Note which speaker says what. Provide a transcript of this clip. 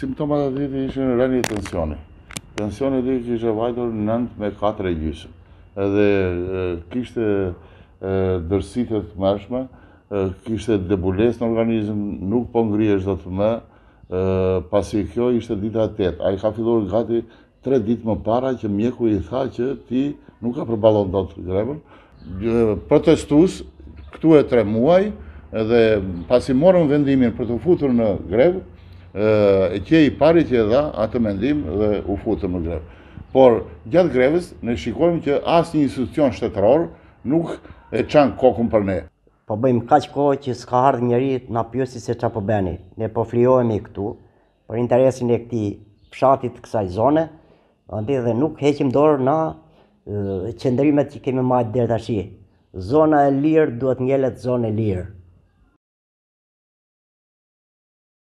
Speaker 1: simptomat e ditë në rënjë i tensioni. Tensioni i ditë ishe vajtur 9 me 4 e gjysëm. Edhe kishte dërsitë të mërshme, kishte debules në organizm, nuk po ngrijesh dhe të më, pasi kjo ishte dita 8. A i ka fillur gati 3 ditë më para që mjeku i tha që ti nuk ka përbalon do të grebën. Protestus, këtu e 3 muaj, edhe pasi morëm vendimin për të futur në grebë, e i pari që e dha atë mendim dhe u futë më greve. Por, gjatë greves, ne shikojmë që asë një
Speaker 2: institucion shtetëror nuk e qanë kokën për ne. Po bëjmë kaq kohë që s'ka ardhë njëri të na pjësi se qa po bëni. Ne po flijojmë i këtu, për interesin e këti pshatit kësaj zone, ndi dhe nuk heqim dorë na qëndërimet që kemi majtë dherë të Zona e lirë duhet njëllet zone e lirë.